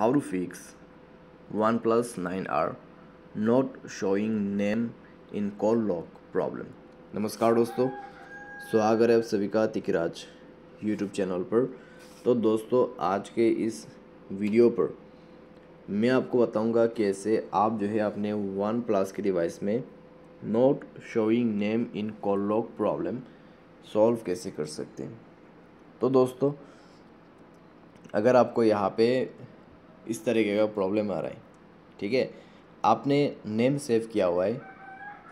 how to fix OnePlus 9R not showing name in call log problem नमस्कार दोस्तों स्वागत है आप सभी का तिकराज YouTube चैनल पर तो दोस्तों आज के इस वीडियो पर मैं आपको बताऊंगा कैसे आप जो है अपने वन प्लस के डिवाइस में not showing name in call lock problem solve कैसे कर सकते हैं तो दोस्तों अगर आपको यहाँ पे इस तरीके का प्रॉब्लम आ रहा है ठीक है आपने नेम सेव किया हुआ है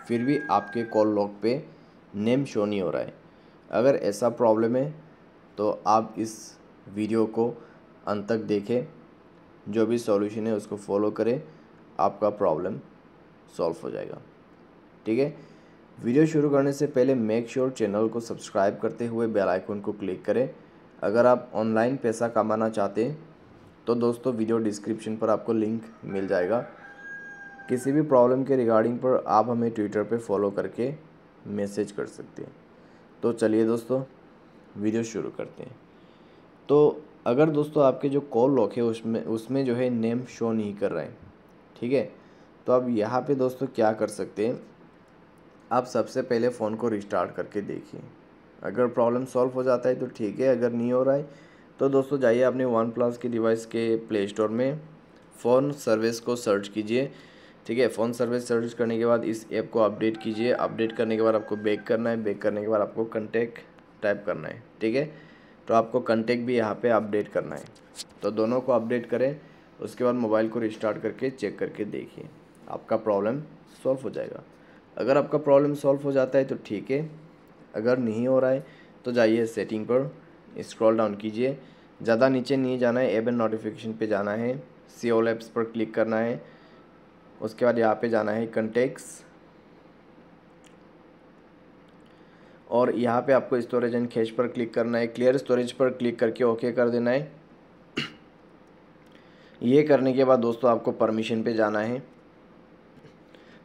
फिर भी आपके कॉल लॉक पे नेम शो नहीं हो रहा है अगर ऐसा प्रॉब्लम है तो आप इस वीडियो को अंत तक देखें जो भी सॉल्यूशन है उसको फॉलो करें आपका प्रॉब्लम सॉल्व हो जाएगा ठीक है वीडियो शुरू करने से पहले मेक श्योर चैनल को सब्सक्राइब करते हुए बेल आइकन को क्लिक करें अगर आप ऑनलाइन पैसा कमाना चाहते हैं तो दोस्तों वीडियो डिस्क्रिप्शन पर आपको लिंक मिल जाएगा किसी भी प्रॉब्लम के रिगार्डिंग पर आप हमें ट्विटर पर फॉलो करके मैसेज कर सकते हैं तो चलिए दोस्तों वीडियो शुरू करते हैं तो अगर दोस्तों आपके जो कॉल लॉक है उसमें उसमें जो है नेम शो नहीं कर रहा है ठीक है तो आप यहाँ पे दोस्तों क्या कर सकते हैं आप सबसे पहले फ़ोन को रिस्टार्ट करके देखिए अगर प्रॉब्लम सॉल्व हो जाता है तो ठीक है अगर नहीं हो रहा है तो दोस्तों जाइए आपने वन प्लस की डिवाइस के प्ले स्टोर में फ़ोन सर्विस को सर्च कीजिए ठीक है फ़ोन सर्विस सर्च करने के बाद इस ऐप को अपडेट कीजिए अपडेट करने के बाद आपको बैक करना है बैक करने के बाद आपको कंटेक्ट टाइप करना है ठीक है तो आपको कंटेक्ट भी यहाँ पे अपडेट करना है तो दोनों को अपडेट करें उसके बाद मोबाइल को रिस्टार्ट करके चेक करके देखिए आपका प्रॉब्लम सॉल्व हो जाएगा अगर आपका प्रॉब्लम सॉल्व हो जाता है तो ठीक है अगर नहीं हो रहा है तो जाइए सेटिंग पर स्क्रॉल डाउन कीजिए ज़्यादा नीचे नहीं जाना है एब नोटिफिकेशन पे जाना है सी ओल एप्स पर क्लिक करना है उसके बाद यहाँ पे जाना है कंटेक्स और यहाँ पे आपको स्टोरेज एंड खेच पर क्लिक करना है क्लियर स्टोरेज पर क्लिक करके ओके कर देना है ये करने के बाद दोस्तों आपको परमिशन पे जाना है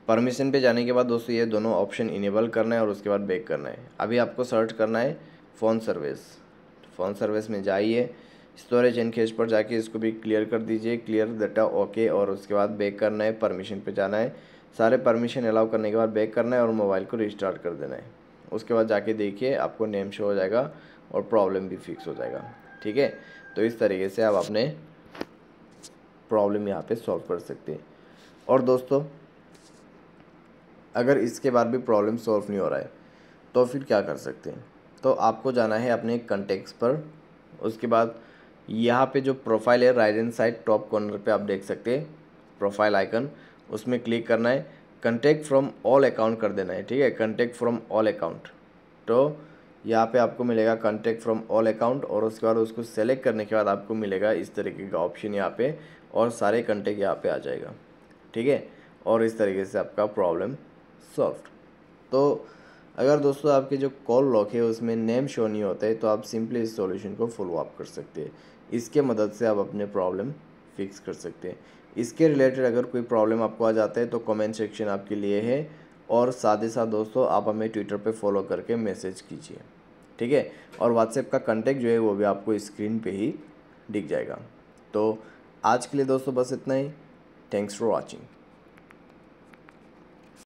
परमिशन पे जाने के बाद दोस्तों ये दोनों ऑप्शन इनेबल करना है और उसके बाद बैक करना है अभी आपको सर्च करना है फ़ोन सर्विस फ़ोन सर्विस में जाइए स्टोरेज एंड खेज पर जाके इसको भी क्लियर कर दीजिए क्लियर डाटा ओके और उसके बाद बैक करना है परमिशन पे जाना है सारे परमिशन अलाउ करने के बाद बैक करना है और मोबाइल को रिस्टार्ट कर देना है उसके बाद जाके देखिए आपको नेम शो हो जाएगा और प्रॉब्लम भी फिक्स हो जाएगा ठीक है तो इस तरीके से आप अपने प्रॉब्लम यहाँ पर सॉल्व कर सकते हैं और दोस्तों अगर इसके बाद भी प्रॉब्लम सॉल्व नहीं हो रहा है तो फिर क्या कर सकते हैं तो आपको जाना है अपने कंटेक्ट पर उसके बाद यहाँ पे जो प्रोफाइल है right end side top corner पे आप देख सकते हैं प्रोफाइल आइकन उसमें क्लिक करना है कंटेक्ट फ्रॉम ऑल अकाउंट कर देना है ठीक है कंटेक्ट फ्रॉम ऑल अकाउंट तो यहाँ पे आपको मिलेगा कंटेक्ट फ्रॉम ऑल अकाउंट और उसके बाद उसको सेलेक्ट करने के बाद आपको मिलेगा इस तरीके का ऑप्शन यहाँ पे और सारे कंटेक्ट यहाँ पे आ जाएगा ठीक है और इस तरीके से आपका प्रॉब्लम सॉल्व तो अगर दोस्तों आपके जो कॉल लॉक है उसमें नेम शो नहीं होता है तो आप सिंपली इस सॉल्यूशन को फॉलो अप कर सकते हैं इसके मदद से आप अपने प्रॉब्लम फिक्स कर सकते हैं इसके रिलेटेड अगर कोई प्रॉब्लम आपको आ जाता है तो कमेंट सेक्शन आपके लिए है और साथ ही साथ दोस्तों आप हमें ट्विटर पर फॉलो करके मैसेज कीजिए ठीक है और व्हाट्सएप का कंटेक्ट जो है वो भी आपको स्क्रीन पर ही दिख जाएगा तो आज के लिए दोस्तों बस इतना ही थैंक्स फॉर वॉचिंग